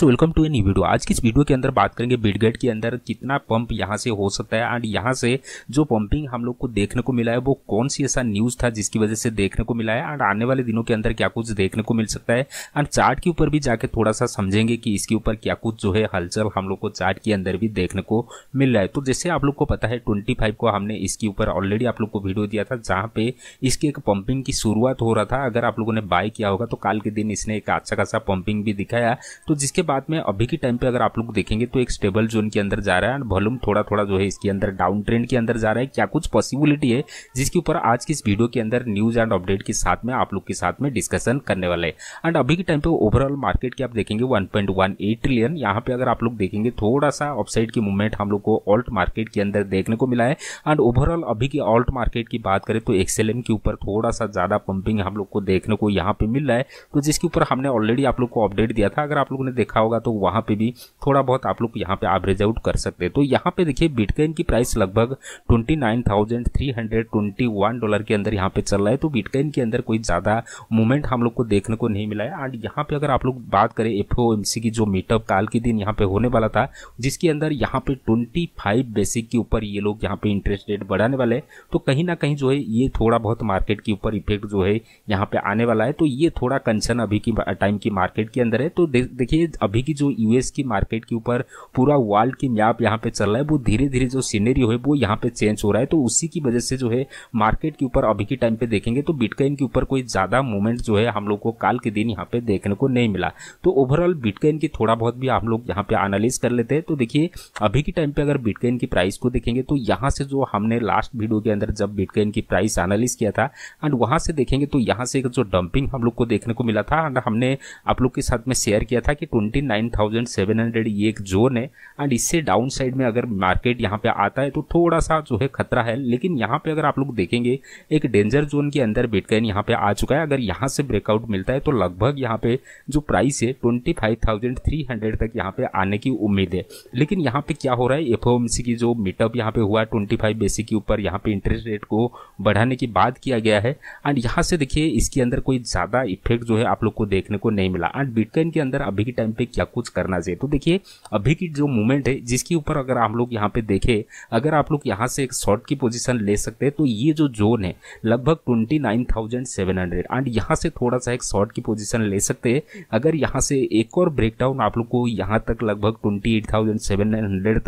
so welcome to a new video आज की इस वीडियो के अंदर बात करेंगे बिडगेट के अंदर कितना पंप यहाँ से हो सकता है एंड यहाँ से जो पंपिंग हम लोग को देखने को मिला है वो कौन सी ऐसा न्यूज़ था जिसकी वजह से देखने को मिला है एंड आने वाले दिनों के अंदर क्या कुछ देखने को मिल सकता है एंड चार्ट के ऊपर भी जाके थोड़ा सा समझेंगे कि इसके ऊपर क्या कुछ जो है हलचल हम लोग को चार्ट के अंदर भी देखने को मिल रहा है तो जैसे आप लोग को पता है ट्वेंटी को हमने इसके ऊपर ऑलरेडी आप लोग को वीडियो दिया था जहाँ पे इसकी एक पंपिंग की शुरुआत हो रहा था अगर आप लोगों ने बाय किया होगा तो कल के दिन इसने एक अच्छा खासा पंपिंग भी दिखाया तो जिसके बाद में अभी के टाइम पे अगर आप लोग देखेंगे तो एक स्टेबल जोन के अंदर जा रहा है एंड वॉल्यूम थोड़ा थोड़ा जो है इसके अंदर डाउन ट्रेंड के अंदर जा रहा है क्या कुछ पॉसिबिलिटी है जिसके ऊपर आज की इस वीडियो के अंदर न्यूज एंड अपडेट के साथ में आप लोग के साथ में डिस्कशन करने वाले हैं एंड अभी के टाइम पे ओवरऑल मार्केट की आप देखेंगे वन ट्रिलियन यहाँ पे अगर आप लोग देखेंगे थोड़ा सा अपसाइड की मूवमेंट हम लोग को ऑल्ट मार्केट के अंदर देखने को मिला है एंड ओवरऑल अभी की ऑल्ट मार्केट की बात करें तो एक्सएलएम के ऊपर थोड़ा सा ज़्यादा पंपिंग हम लोग को देखने को यहाँ पे मिल रहा है तो जिसके ऊपर हमने ऑलरेडी आप लोग को अपडेट दिया था अगर आप लोगों ने देखा रखा होगा तो वहां पे भी थोड़ा बहुत आप लोग यहाँ पे एवरेज आउट कर सकते हैं तो यहाँ पे देखिए बिटकॉइन की प्राइस लगभग 29,321 डॉलर के अंदर यहाँ पे चल रहा है तो बिटकॉइन के अंदर कोई ज़्यादा मूवमेंट हम लोग को देखने को नहीं मिला है एंड यहाँ पे अगर आप लोग बात करें एफ की जो मीटअप काल के दिन यहाँ पे होने वाला था जिसके अंदर यहाँ पे ट्वेंटी बेसिक के ऊपर ये लोग यहाँ पे इंटरेस्ट रेट बढ़ाने वाले तो कहीं ना कहीं जो है ये थोड़ा बहुत मार्केट के ऊपर इफेक्ट जो है यहाँ पे आने वाला है तो ये थोड़ा कंसर्न अभी की टाइम की मार्केट के अंदर है तो देखिए अभी की जो यूएस की मार्केट के ऊपर पूरा वर्ल्ड की मैप यहाँ पे चल रहा है वो धीरे धीरे जो सीनरी है वो यहाँ पे चेंज हो रहा है तो उसी की वजह से जो है मार्केट के ऊपर अभी के टाइम पे देखेंगे तो बिटकॉइन के ऊपर कोई ज़्यादा मूवमेंट जो है हम लोग को काल के दिन यहाँ पे देखने को नहीं मिला तो ओवरऑल बिटकॉइन की थोड़ा बहुत भी हम लोग यहाँ पे एनालिस कर लेते हैं तो देखिए अभी के टाइम पे अगर बिटकॉइन की प्राइस को देखेंगे तो यहाँ से जो हमने लास्ट वीडियो के अंदर जब बिटकॉइन की प्राइस एनालिस किया था एंड वहां से देखेंगे तो यहाँ से जो डंपिंग हम लोग को देखने को मिला था एंड हमने आप लोग के साथ में शेयर किया था कि twenty nine thousand seven hundred ये एक जोन है एंड इससे डाउन साइड में अगर मार्केट यहाँ पे आता है तो थोड़ा सा जो है खतरा है लेकिन यहाँ पे अगर आप लोग देखेंगे एक डेंजर जोन के अंदर बिटकॉइन यहाँ पे आ चुका है अगर यहाँ से ब्रेकआउट मिलता है तो लगभग यहाँ पे जो प्राइस है twenty five thousand three hundred तक यहाँ पे आने की उम्मीद है लेकिन यहाँ पे क्या हो रहा है एफ की जो मीटअप यहाँ पे हुआ ट्वेंटी फाइव बेसिक के ऊपर यहाँ पे इंटरेस्ट रेट को बढ़ाने की बात किया गया है एंड यहाँ से देखिए इसके अंदर कोई ज़्यादा इफेक्ट जो है आप लोग को देखने को नहीं मिला एंड बिटकॉइन के अंदर अभी के टाइम पे क्या कुछ करना चाहिए तो देखिए अभी की जो मूवमेंट है जिसके ऊपर अगर हम लोग यहाँ पे देखें अगर आप लोग यहाँ से एक शॉर्ट की पोजीशन ले सकते हैं तो ये जो जोन है लगभग ट्वेंटी एंड यहाँ से थोड़ा सा एक शॉर्ट की पोजिशन ले सकते हैं अगर यहाँ से एक और ब्रेकडाउन आप लोग को यहाँ तक लगभग ट्वेंटी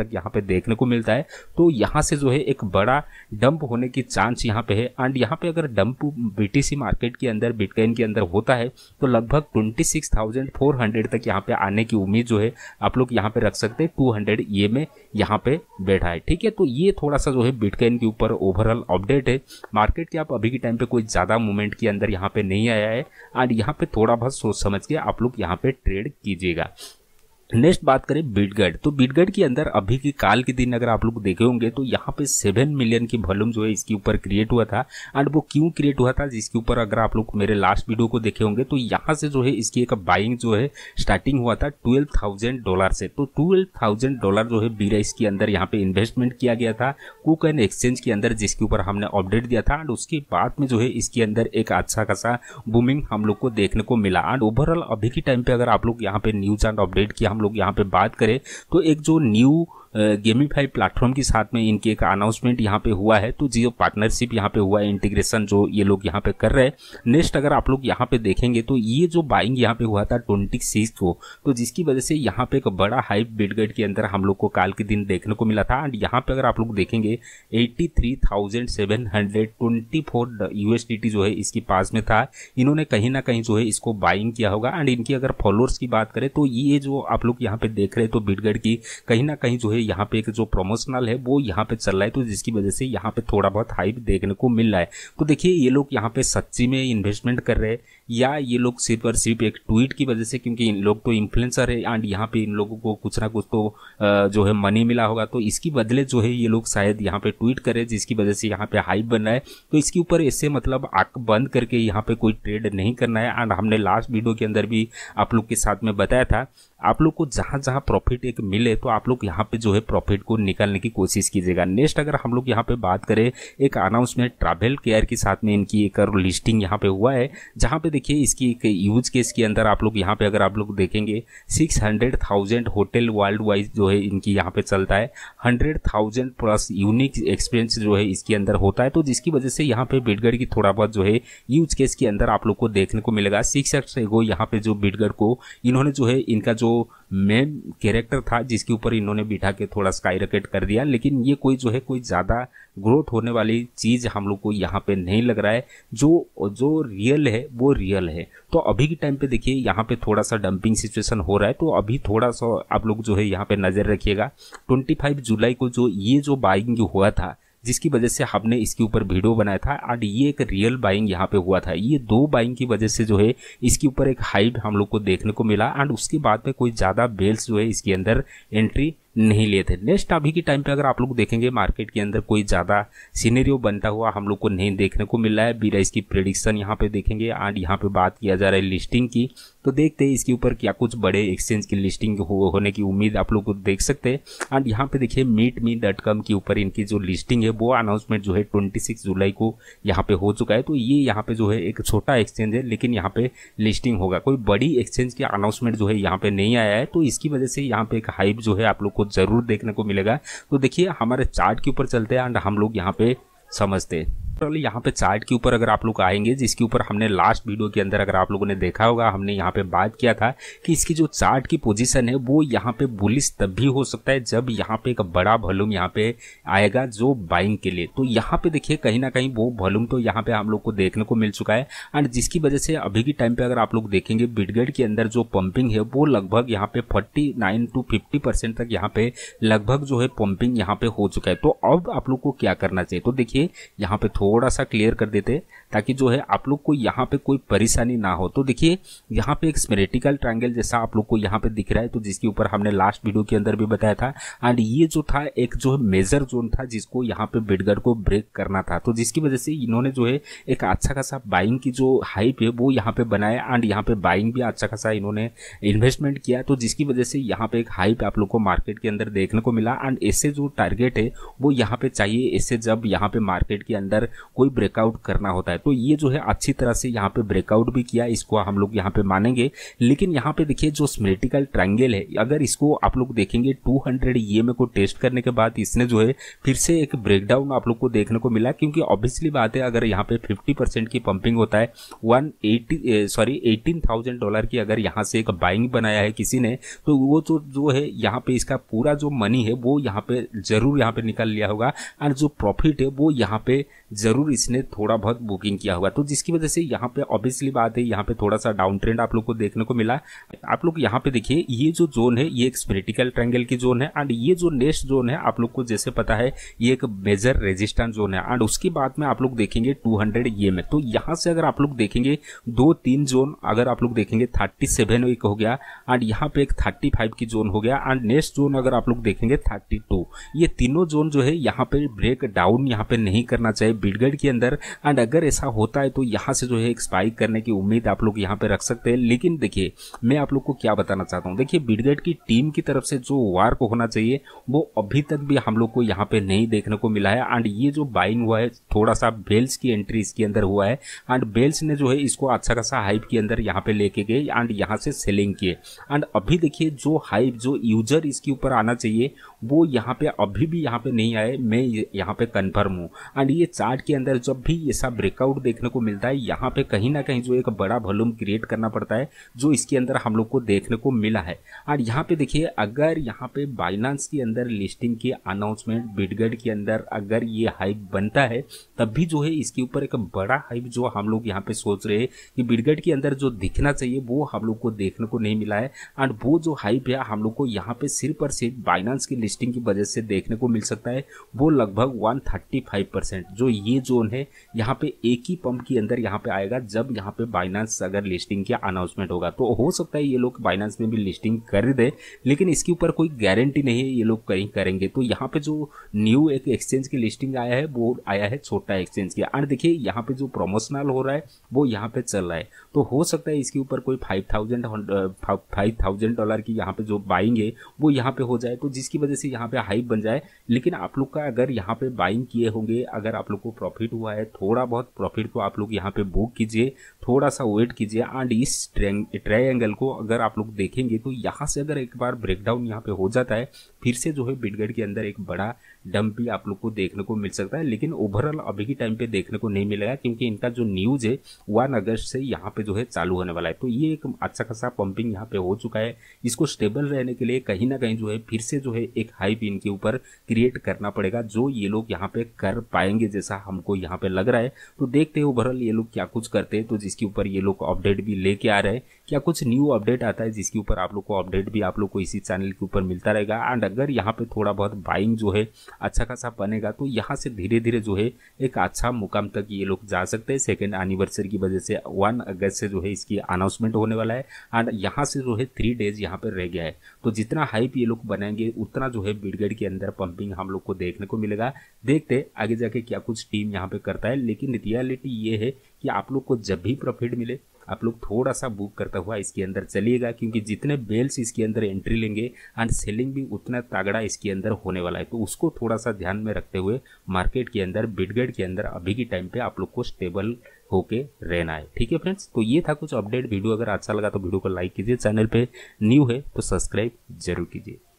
तक यहाँ पे देखने को मिलता है तो यहाँ से जो है एक बड़ा डंप होने की चांस यहाँ पे है एंड यहाँ पे अगर डंप बीटीसी मार्केट के अंदर बिटकॉइन के अंदर होता है तो लगभग 26,400 तक यहाँ पे आने की उम्मीद जो है आप लोग यहाँ पे रख सकते हैं टू हंड्रेड ये में यहाँ पे बैठा है ठीक है तो ये थोड़ा सा जो है बिटकॉइन के ऊपर ओवरऑल अपडेट है मार्केट के आप अभी के टाइम पे कोई ज़्यादा मूवमेंट के अंदर यहाँ पे नहीं आया है और यहाँ पे थोड़ा बहुत सोच समझ के आप लोग यहाँ पे ट्रेड कीजिएगा नेक्स्ट बात करें बीटगढ़ तो बीटगढ़ के अंदर अभी के काल के दिन अगर आप लोग देखे होंगे तो यहाँ पे सेवन मिलियन की वॉल्यूम जो है इसके ऊपर क्रिएट हुआ था एंड वो क्यों क्रिएट हुआ था जिसके ऊपर अगर आप लोग मेरे लास्ट वीडियो को देखे होंगे तो यहाँ से जो है इसकी एक बाइंग जो है स्टार्टिंग हुआ था ट्वेल्व थाउजेंड डॉलर से तो ट्वेल्व थाउजेंड डॉलर जो है बीरा इसके अंदर यहाँ पे इन्वेस्टमेंट किया गया था कुक एंड एक्सचेंज के अंदर जिसके ऊपर हमने अपडेट दिया था एंड उसके बाद में जो है इसके अंदर एक अच्छा खासा बूमिंग हम लोग को देखने को मिला एंड ओवरऑल अभी के टाइम पे अगर आप लोग यहाँ पे न्यूज एंड अपडेट किया हम लोग यहाँ पे बात करें तो एक जो न्यू फाइव प्लेटफॉर्म के साथ में इनकी एक अनाउंसमेंट यहाँ पे हुआ है तो जियो पार्टनरशिप यहाँ पे हुआ है इंटीग्रेशन जो ये लोग यहाँ पे कर रहे हैं नेक्स्ट अगर आप लोग यहाँ पे देखेंगे तो ये जो बाइंग यहाँ पे हुआ था ट्वेंटी सिक्स को तो जिसकी वजह से यहाँ पे एक बड़ा हाइप बिटगेट के अंदर हम लोग को काल के दिन देखने को मिला था एंड यहाँ पे अगर आप लोग देखेंगे eighty three thousand seven hundred twenty four USDT जो है इसके पास में था इन्होंने कहीं ना कहीं जो है इसको बाइंग किया होगा एंड इनकी अगर फॉलोअर्स की बात करें तो ये जो आप लोग यहाँ पे देख रहे हैं तो बिटगेट की कहीं ना कहीं जो है यहाँ पे एक जो प्रमोशनल है वो यहाँ पे चल रहा है तो जिसकी वजह से यहाँ पे थोड़ा बहुत हाइप देखने को मिल रहा है तो देखिए ये लोग यहाँ पे सच्ची में इन्वेस्टमेंट कर रहे हैं या ये लोग सिर्फ और सिर्फ एक ट्वीट की वजह से क्योंकि इन लोग तो इन्फ्लुएंसर है एंड यहाँ पे इन लोगों को कुछ ना कुछ तो जो है मनी मिला होगा तो इसकी बदले जो है ये लोग शायद यहाँ पे ट्वीट करें जिसकी वजह से यहाँ पे हाइप बन रहा है तो इसके ऊपर इससे मतलब आँख बंद करके यहाँ पे कोई ट्रेड नहीं करना है एंड हमने लास्ट वीडियो के अंदर भी आप लोग के साथ में बताया था आप लोग को जहाँ जहाँ प्रॉफिट एक मिले तो आप लोग यहाँ पे जो है प्रॉफिट को निकालने की कोशिश कीजिएगा नेक्स्ट अगर हम लोग यहाँ पे बात करें एक अनाउंसमेंट ट्रैवल केयर के साथ में इनकी एक लिस्टिंग यहाँ पे हुआ है जहाँ पे देखिए इसकी एक यूज केस के अंदर आप लोग यहाँ पे अगर आप लोग देखेंगे six hundred thousand hotel world wise जो है इनकी यहाँ पे चलता है hundred thousand plus unique experience जो है इसके अंदर होता है तो जिसकी वजह से यहाँ पे बिटगढ़ की थोड़ा बहुत जो है यूज केस के अंदर आप लोग को देखने को मिलेगा सिक्स एक्स एगो यहाँ पे जो बिटगढ़ को इन्होंने जो है इनका जो मेन कैरेक्टर था जिसके ऊपर इन्होंने बिठा के थोड़ा स्काई रकेट कर दिया लेकिन ये कोई जो है कोई ज़्यादा ग्रोथ होने वाली चीज़ हम लोग को यहाँ पे नहीं लग रहा है जो जो रियल है वो रियल है तो अभी के टाइम पे देखिए यहाँ पे थोड़ा सा डंपिंग सिचुएशन हो रहा है तो अभी थोड़ा सा आप लोग जो है यहाँ पे नज़र रखिएगा 25 जुलाई को जो ये जो बाइंग हुआ था जिसकी वजह से हमने इसके ऊपर वीडियो बनाया था एंड ये एक रियल बाइंग यहाँ पे हुआ था ये दो बाइंग की वजह से जो है इसके ऊपर एक हाइट हम लोग को देखने को मिला एंड उसके बाद में कोई ज़्यादा बेल्स जो है इसके अंदर एंट्री नहीं लिए थे नेक्स्ट अभी के टाइम पे अगर आप लोग देखेंगे मार्केट के अंदर कोई ज़्यादा सीनेरियो बनता हुआ हम लोग को नहीं देखने को मिल रहा है बीरा इसकी प्रिडिक्शन यहाँ पे देखेंगे एंड यहाँ पे बात किया जा रहा है लिस्टिंग की तो देखते हैं इसके ऊपर क्या कुछ बड़े एक्सचेंज की लिस्टिंग हो, होने की उम्मीद आप लोग को देख सकते हैं एंड यहाँ पे देखिए मीट मी डॉट कॉम के ऊपर इनकी जो लिस्टिंग है वो अनाउंसमेंट जो है ट्वेंटी सिक्स जुलाई को यहाँ पे हो चुका है तो ये यहाँ पे जो है एक छोटा एक्सचेंज है लेकिन यहाँ पे लिस्टिंग होगा कोई बड़ी एक्सचेंज की अनाउंसमेंट जो है यहाँ पे नहीं आया है तो इसकी वजह से यहाँ पे एक हाइप जो है आप लोग को आपको ज़रूर देखने को मिलेगा तो देखिए हमारे चार्ट के ऊपर चलते हैं एंड हम लोग यहाँ पे समझते हैं टोटली यहाँ पे चार्ट के ऊपर अगर आप लोग आएंगे जिसके ऊपर हमने लास्ट वीडियो के अंदर अगर आप लोगों ने देखा होगा हमने यहाँ पे बात किया था कि इसकी जो चार्ट की पोजीशन है वो यहाँ पे बुलिस तब भी हो सकता है जब यहाँ पे एक बड़ा वॉल्यूम यहाँ पे आएगा जो बाइंग के लिए तो यहाँ पे देखिए कहीं ना कहीं वो वॉल्यूम तो यहाँ पे हम लोग को देखने को मिल चुका है एंड जिसकी वजह से अभी के टाइम पे अगर आप लोग देखेंगे बिडगेट के अंदर जो पंपिंग है वो लगभग यहाँ पे फोर्टी टू फिफ्टी परसेंट तक यहाँ पे लगभग जो है पंपिंग यहाँ पे हो चुका है तो अब आप लोग को क्या करना चाहिए तो देखिए यहाँ पे थो थोड़ा सा क्लियर कर देते ताकि जो है आप लोग को यहाँ पे कोई परेशानी ना हो तो देखिए यहाँ पे एक स्मेरेटिकल ट्रायंगल जैसा आप लोग को यहाँ पे दिख रहा है तो जिसके ऊपर हमने लास्ट वीडियो के अंदर भी बताया था एंड ये जो था एक जो है मेजर जोन था जिसको यहाँ पे बिडगर को ब्रेक करना था तो जिसकी वजह से इन्होंने जो है एक अच्छा खासा बाइंग की जो हाइप है वो यहाँ पे बनाया एंड यहाँ पे बाइंग भी अच्छा खासा इन्होंने इन्वेस्टमेंट किया तो जिसकी वजह से यहाँ पे एक हाइप आप लोग को मार्केट के अंदर देखने को मिला एंड ऐसे जो टारगेट है वो यहाँ पे चाहिए इससे जब यहाँ पे मार्केट के अंदर कोई ब्रेकआउट करना होता है तो ये जो है अच्छी तरह से यहाँ पे ब्रेकआउट भी किया इसको हम लोग यहाँ पे मानेंगे लेकिन यहाँ पे देखिए जो स्मेटिकल ट्रायंगल है अगर इसको आप लोग देखेंगे 200 हंड्रेड को टेस्ट करने के बाद इसने जो है फिर से एक ब्रेकडाउन आप लोग को देखने को मिला क्योंकि ऑब्वियसली बात है अगर यहाँ पे फिफ्टी की पंपिंग होता है one sorry eighteen thousand dollar की अगर यहाँ से एक बाइंग बनाया है किसी ने तो वो जो जो है यहाँ पे इसका पूरा जो मनी है वो यहाँ पे जरूर यहाँ पे निकाल लिया होगा और जो प्रॉफिट है वो यहाँ पे जरूर इसने थोड़ा बहुत बुकिंग स्विंग किया हुआ तो जिसकी वजह से यहाँ पे ऑब्वियसली बात है यहाँ पे थोड़ा सा डाउन ट्रेंड आप लोग को देखने को मिला आप लोग यहाँ पे देखिए ये जो जोन है ये एक स्पिरिटिकल ट्रैंगल की जोन है एंड ये जो नेक्स्ट जोन है आप लोग को जैसे पता है ये एक मेजर रेजिस्टेंस जोन है एंड उसके बाद में आप लोग देखेंगे टू हंड्रेड ये में तो यहाँ से अगर आप लोग देखेंगे दो तीन जोन अगर आप लोग देखेंगे थर्टी सेवन एक हो गया एंड यहाँ पे एक थर्टी फाइव की जोन हो गया एंड नेक्स्ट जोन अगर आप लोग देखेंगे थर्टी टू ये तीनों जोन जो है यहाँ पे ब्रेक डाउन यहाँ पे नहीं करना चाहिए बिडगढ़ के अंदर एंड अगर ऐसा ऐसा होता है तो यहाँ से जो है स्पाइक करने की उम्मीद आप लोग यहाँ पे रख सकते हैं लेकिन देखिए मैं आप लोग को क्या बताना चाहता हूँ देखिए बिडगेट की टीम की तरफ से जो वार को होना चाहिए वो अभी तक भी हम लोग को यहाँ पे नहीं देखने को मिला है एंड ये जो बाइंग हुआ है थोड़ा सा बेल्स की एंट्री इसके अंदर हुआ है एंड बेल्स ने जो है इसको अच्छा खासा हाइप के अंदर यहाँ पे लेके गए एंड यहाँ से सेलिंग किए एंड अभी देखिए जो हाइप जो यूजर इसके ऊपर आना चाहिए वो यहाँ पे अभी भी यहाँ पे नहीं आए मैं यहाँ पे कन्फर्म हूँ एंड ये चार्ट के अंदर जब भी ऐसा ब्रेकअप वर्कआउट देखने को मिलता है यहाँ पे कहीं ना कहीं जो एक बड़ा वॉल्यूम क्रिएट करना पड़ता है जो इसके अंदर हम लोग को देखने को मिला है और यहाँ पे देखिए अगर यहाँ पे बाइनांस के अंदर लिस्टिंग की अनाउंसमेंट बिडगढ़ के अंदर अगर ये हाइप बनता है तब भी जो है इसके ऊपर एक बड़ा हाइप जो हम लोग यहाँ पे सोच रहे हैं कि बिडगढ़ के अंदर जो दिखना चाहिए वो हम लोग को देखने को नहीं मिला है एंड वो जो हाइप है हम लोग को यहाँ पे सिर्फ और सिर्फ बाइनांस की लिस्टिंग की वजह से देखने को मिल सकता है वो लगभग वन जो ये जोन है यहाँ पे ए एक ही पंप के अंदर यहाँ पे आएगा जब यहाँ पे बाइनांस अगर लिस्टिंग का अनाउंसमेंट होगा तो हो सकता है ये लोग बाइनांस में भी लिस्टिंग कर दे लेकिन इसके ऊपर कोई गारंटी नहीं है ये लोग कहीं करेंगे तो यहाँ पे जो न्यू एक एक्सचेंज की लिस्टिंग आया है वो आया है छोटा एक्सचेंज की और देखिए यहाँ पे जो प्रमोशनल हो रहा है वो यहाँ पे चल रहा है तो हो सकता है इसके ऊपर कोई five thousand five thousand dollar की यहाँ पे जो बाइंग है वो यहाँ पे हो जाए तो जिसकी वजह से यहाँ पे हाइप बन जाए लेकिन आप लोग का अगर यहाँ पे बाइंग किए होंगे अगर आप लोग को प्रॉफिट हुआ है थोड़ा बहुत प्रॉफिट को आप लोग यहाँ पे बुक कीजिए थोड़ा सा वेट कीजिए एंड इस ट्रायंगल को अगर आप लोग देखेंगे तो यहाँ से अगर एक बार ब्रेकडाउन यहाँ पे हो जाता है फिर से जो है बिटगेट के अंदर एक बड़ा डंप भी आप लोग को देखने को मिल सकता है लेकिन ओवरऑल अभी के टाइम पे देखने को नहीं मिलेगा क्योंकि इनका जो न्यूज़ है वन अगस्त से यहाँ पे जो है चालू होने वाला है तो ये एक अच्छा खासा पंपिंग यहाँ पे हो चुका है इसको स्टेबल रहने के लिए कहीं ना कहीं जो है फिर से जो है एक हाइप इनके ऊपर क्रिएट करना पड़ेगा जो ये लोग यहाँ पे कर पाएंगे जैसा हमको यहाँ पे लग रहा है तो देखते हैं ओवरऑल ये लोग क्या कुछ करते हैं तो जिसके ऊपर ये लोग अपडेट भी लेके आ रहे हैं क्या कुछ न्यू अपडेट आता है जिसके ऊपर आप लोग को अपडेट भी आप लोग को इसी चैनल के ऊपर मिलता रहेगा एंड अगर यहाँ पे थोड़ा बहुत बाइंग जो है अच्छा खासा बनेगा तो यहाँ से धीरे धीरे जो है एक अच्छा मुकाम तक ये लोग जा सकते हैं सेकेंड एनिवर्सरी की वजह से वन अगस्त से जो है इसकी अनाउंसमेंट होने वाला है एंड यहाँ से जो है थ्री डेज यहाँ पर रह गया है तो जितना हाइप ये लोग बनाएंगे उतना जो है ब्रिगेड के अंदर पंपिंग हम लोग को देखने को मिलेगा देखते आगे जाके क्या कुछ टीम यहाँ पर करता है लेकिन रियलिटी ये है कि आप लोग को जब भी प्रॉफिट मिले आप लोग थोड़ा सा बुक करता हुआ इसके अंदर चलिएगा क्योंकि जितने बेल्स इसके अंदर एंट्री लेंगे एंड सेलिंग भी उतना तागड़ा इसके अंदर होने वाला है तो उसको थोड़ा सा ध्यान में रखते हुए मार्केट के अंदर बिडगेड के अंदर अभी के टाइम पे आप लोग को स्टेबल होके रहना है ठीक है फ्रेंड्स तो ये था कुछ अपडेट वीडियो अगर अच्छा लगा तो वीडियो को लाइक कीजिए चैनल पर न्यू है तो सब्सक्राइब जरूर कीजिए